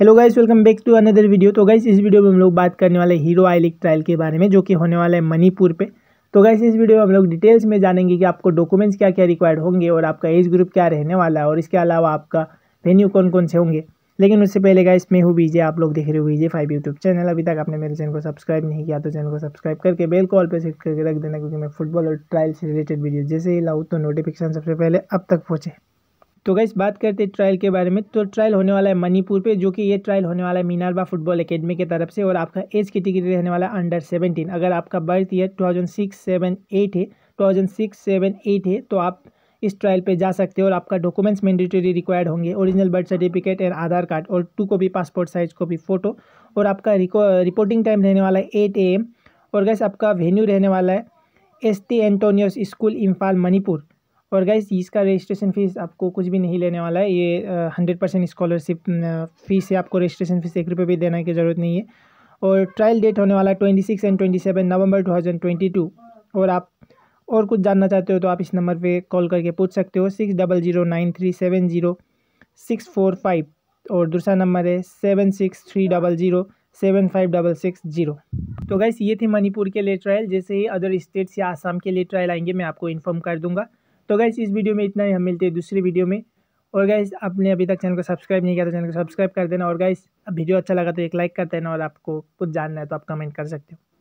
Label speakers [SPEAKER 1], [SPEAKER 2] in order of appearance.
[SPEAKER 1] hello guys welcome back to another video तो guys इस video में हम लोग बात करने वाले हीरो आई ट्रायल के बारे में जो कि होने वाला है मणिपुर पे तो गाइस इस वीडियो में हम लोग डिटेल्स में जानेंगे कि आपको डॉक्यूमेंट्स क्या क्या रिक्वायर्ड होंगे और आपका एज ग्रुप क्या रहने वाला है और इसके अलावा आपका वेन्यू कौन कौन से होंगे लेकिन उससे पहले गाइस मैं हूँ बीजे आप लोग देख रहे हो बीजे फाइव यूट्यूब चैनल अभी तक आपने मेरे चैनल को सब्सक्राइब नहीं किया तो चैनल को सब्सक्राइब करके बेल कॉल पर सेट करके रख देना क्योंकि मैं फुटबॉल और ट्रायल से रिलेटेड वीडियो जैसे ही लाऊँ तो नोटिफिकेशन सबसे पहले अब तक पहुँचे तो गैस बात करते हैं ट्रायल के बारे में तो ट्रायल होने वाला है मणिपुर पे जो कि ये ट्रायल होने वाला है मीनारबा फुटबॉल एकेडमी की तरफ से और आपका एज कैटेगरी रहने वाला है अंडर सेवेंटीन अगर आपका birth year two thousand six seven eight है two thousand six seven eight है तो आप इस ट्रायल पे जा सकते हो और आपका डॉक्यूमेंट्स मैंडेटरी रिक्वायर्ड होंगे original birth certificate and Aadhaar card और two copy passport size copy photo और आपका रिपोर्टिंग टाइम रहने वाला है एट ए और गैस आपका वेन्यू रहने वाला है S T Antonius school Imphal Manipur और गाइज इसका रजिस्ट्रेशन फ़ीस आपको कुछ भी नहीं लेने वाला है ये हंड्रेड परसेंट इस्कॉलरशिप फ़ीस है आपको रजिस्ट्रेशन फ़ीस एक रुपये भी देने की ज़रूरत नहीं है और ट्रायल डेट होने वाला है twenty six and twenty seven November two thousand twenty two और आप और कुछ जानना चाहते हो तो आप इस नंबर पर कॉल करके पूछ सकते हो six double zero nine three seven zero six four five और दूसरा नंबर है seven six three double zero seven five double six zero तो गैस ये थी मणिपुर के लिए ट्रायल जैसे ही अदर स्टेट्स या आसाम के लिए ट्रायल आएंगे मैं आपको इन्फॉर्म कर दूंगा तो गैस इस वीडियो में इतना ही हम मिलते हैं दूसरी वीडियो में और गैस आपने अभी तक चैनल को सब्सक्राइब नहीं किया तो चैनल को सब्सक्राइब कर देना और गैस वीडियो अच्छा लगा तो एक लाइक कर देना और आपको कुछ जानना है तो आप कमेंट कर सकते हो